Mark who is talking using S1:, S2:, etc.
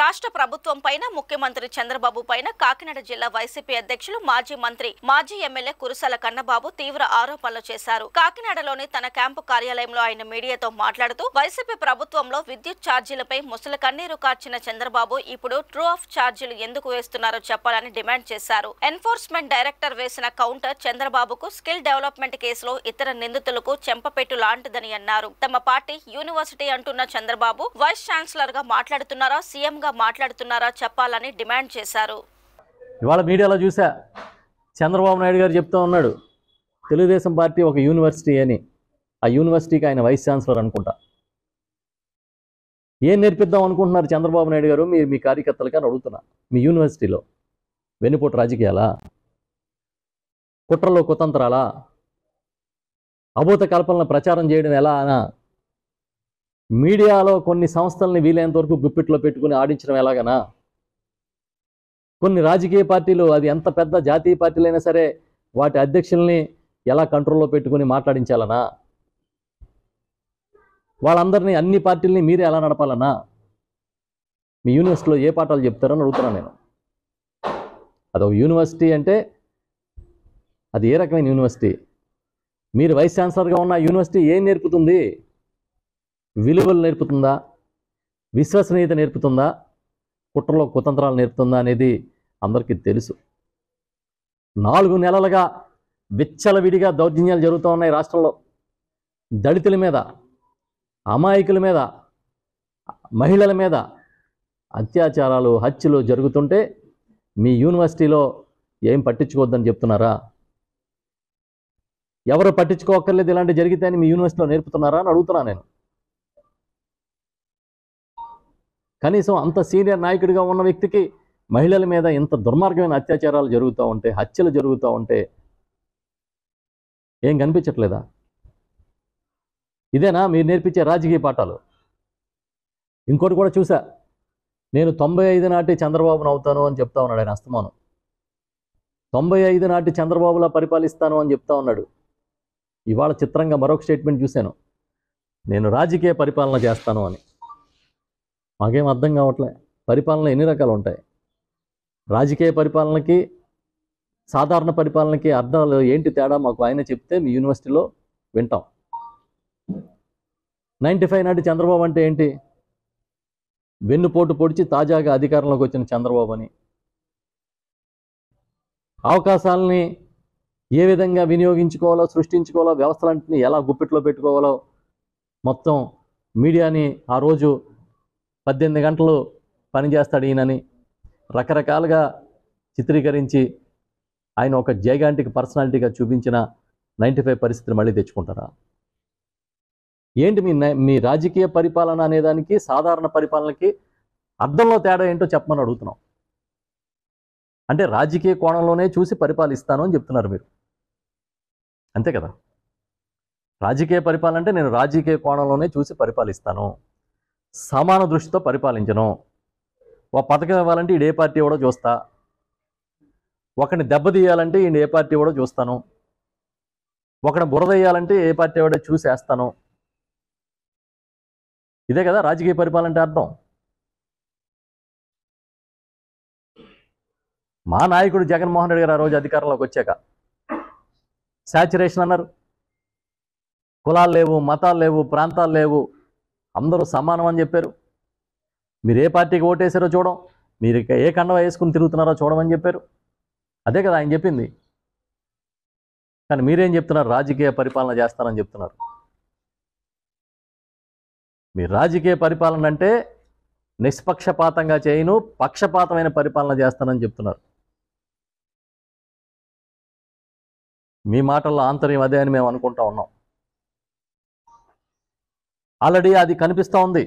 S1: రాష్ట్ర ప్రభుత్వం పైన ముఖ్యమంత్రి చంద్రబాబు పైన కాకినాడ జిల్లా వైసీపీ అధ్యక్షులు మాజీ మంత్రి మాజీ ఎమ్మెల్యే కురుసాల కన్నబాబు తీవ్ర ఆరోపణలు చేశారు కాకినాడలోని తన క్యాంపు కార్యాలయంలో ఆయన మీడియాతో మాట్లాడుతూ వైసీపీ ప్రభుత్వంలో విద్యుత్ ఛార్జీలపై ముసలి కన్నీరు కార్చిన చంద్రబాబు ఇప్పుడు ట్రూ ఆఫ్ ఛార్జీలు ఎందుకు వేస్తున్నారో చెప్పాలని డిమాండ్ చేశారు ఎన్ఫోర్స్మెంట్ డైరెక్టర్ వేసిన కౌంటర్ చంద్రబాబుకు స్కిల్ డెవలప్మెంట్ కేసులో ఇతర నిందితులకు చెంపపెట్టు లాంటిదని అన్నారు తమ పార్టీ యూనివర్సిటీ అంటున్న చంద్రబాబు వైస్ ఛాన్సలర్ గా మాట్లాడుతున్నారా సీఎం విధంగా మాట్లాడుతున్నారా చెప్పాలని డిమాండ్ చేశారు
S2: ఇవాళ మీడియాలో చూసా చంద్రబాబు నాయుడు గారు చెప్తా ఉన్నాడు తెలుగుదేశం పార్టీ ఒక యూనివర్సిటీ అని ఆ యూనివర్సిటీకి ఆయన వైస్ ఛాన్సలర్ అనుకుంటా ఏం నేర్పిద్దాం అనుకుంటున్నారు చంద్రబాబు నాయుడు గారు మీరు మీ కార్యకర్తలుగా అడుగుతున్నా మీ యూనివర్సిటీలో వెన్నుపోటు రాజకీయాలా కుట్రలో కుతంత్రాలా అభూత కల్పనలు ప్రచారం చేయడం ఎలా అనా మీడియాలో కొన్ని సంస్థల్ని వీలైనంత వరకు గుప్పిట్లో పెట్టుకుని ఆడించడం ఎలాగనా కొన్ని రాజకీయ పార్టీలు అది ఎంత పెద్ద జాతీయ పార్టీలైనా సరే వాటి అధ్యక్షుల్ని ఎలా కంట్రోల్లో పెట్టుకుని మాట్లాడించాలనా వాళ్ళందరినీ అన్ని పార్టీల్ని మీరే ఎలా నడపాలనా మీ యూనివర్సిటీలో ఏ పాఠాలు చెప్తారని అడుగుతున్నాను నేను అదొక యూనివర్సిటీ అంటే అది ఏ రకమైన యూనివర్సిటీ మీరు వైస్ ఛాన్సలర్గా ఉన్న యూనివర్సిటీ ఏం నేర్పుతుంది విలువలు నేర్పుతుందా విశ్వసనీయత నేర్పుతుందా కుట్రలో కుతంత్రాలు నేర్పుతుందా అనేది అందరికీ తెలుసు నాలుగు నెలలుగా విచ్చలవిడిగా దౌర్జన్యాలు జరుగుతూ ఉన్నాయి రాష్ట్రంలో దళితుల మీద అమాయకుల మీద మహిళల మీద అత్యాచారాలు హత్యలు జరుగుతుంటే మీ యూనివర్సిటీలో ఏం పట్టించుకోవద్దని చెప్తున్నారా ఎవరు పట్టించుకోక్కర్లేదు ఇలాంటి జరిగితే అని మీ యూనివర్సిటీలో నేర్పుతున్నారా అని అడుగుతున్నా నేను కనీసం అంత సీనియర్ నాయకుడిగా ఉన్న వ్యక్తికి మహిళల మీద ఇంత దుర్మార్గమైన అత్యాచారాలు జరుగుతూ ఉంటే హత్యలు జరుగుతూ ఉంటే ఏం కనిపించట్లేదా ఇదేనా మీరు నేర్పించే రాజకీయ పాఠాలు ఇంకోటి కూడా చూసా నేను తొంభై ఐదు నాటి చంద్రబాబును అవుతాను అని చెప్తా ఉన్నాడు ఆయన అస్తమానం తొంభై ఐదు నాటి చంద్రబాబులా పరిపాలిస్తాను అని చెప్తా ఉన్నాడు ఇవాళ చిత్రంగా మరొక స్టేట్మెంట్ చూశాను నేను రాజకీయ పరిపాలన చేస్తాను అని మాకేం అర్థం కావట్లే పరిపాలన ఎన్ని రకాలు ఉంటాయి రాజకీయ పరిపాలనకి సాధారణ పరిపాలనకి అర్థాలు ఏంటి తేడా మాకు ఆయన చెప్తే మీ యూనివర్సిటీలో వింటాం నైంటీ ఫైవ్ నాటి చంద్రబాబు అంటే ఏంటి వెన్నుపోటు పొడిచి తాజాగా అధికారంలోకి వచ్చిన చంద్రబాబు అని అవకాశాలని ఏ విధంగా వినియోగించుకోవాలో సృష్టించుకోవాలో వ్యవస్థలన్నింటినీ ఎలా గుప్పిట్లో పెట్టుకోవాలో మొత్తం మీడియాని ఆ రోజు పద్దెనిమిది గంటలు పనిచేస్తాడు ఈయనని రకరకాలుగా చిత్రీకరించి ఆయన ఒక జైగాంటిక్ పర్సనాలిటీగా చూపించిన నైంటీ ఫైవ్ పరిస్థితిని మళ్ళీ తెచ్చుకుంటారా ఏంటి మీ మీ రాజకీయ పరిపాలన అనేదానికి సాధారణ పరిపాలనకి అర్థంలో తేడా ఏంటో చెప్పమని అడుగుతున్నాం అంటే రాజకీయ కోణంలోనే చూసి పరిపాలిస్తాను అని చెప్తున్నారు మీరు అంతే కదా రాజకీయ పరిపాలన అంటే నేను రాజకీయ కోణంలోనే చూసి పరిపాలిస్తాను సమాన దృష్టితో పరిపాలించను ఒక పథకం ఇవ్వాలంటే ఈడు ఏ పార్టీ కూడా చూస్తా ఒకడిని దెబ్బతీయాలంటే ఈయన ఏ పార్టీ కూడా చూస్తాను ఒకరిని బురదేయాలంటే ఏ పార్టీ కూడా చూసేస్తాను ఇదే కదా రాజకీయ పరిపాలన అంటే అర్థం మా నాయకుడు జగన్మోహన్ రెడ్డి గారు ఆ రోజు అధికారంలోకి వచ్చాక శాచురేషన్ అన్నారు కులాలు లేవు మతాలు లేవు ప్రాంతాలు లేవు అందరూ సమానం అని చెప్పారు మీరు ఏ పార్టీకి ఓటేసారో చూడం మీరు ఏ కండవ వేసుకుని తిరుగుతున్నారో చూడమని చెప్పారు అదే కదా ఆయన చెప్పింది కానీ మీరేం చెప్తున్నారు రాజకీయ పరిపాలన చేస్తానని చెప్తున్నారు మీ రాజకీయ పరిపాలన అంటే నిష్పక్షపాతంగా చేయను పక్షపాతమైన పరిపాలన చేస్తానని చెప్తున్నారు మీ మాటల్లో ఆంతర్యం అదే అని మేము అనుకుంటా ఉన్నాం ఆల్రెడీ అది కనిపిస్తూ ఉంది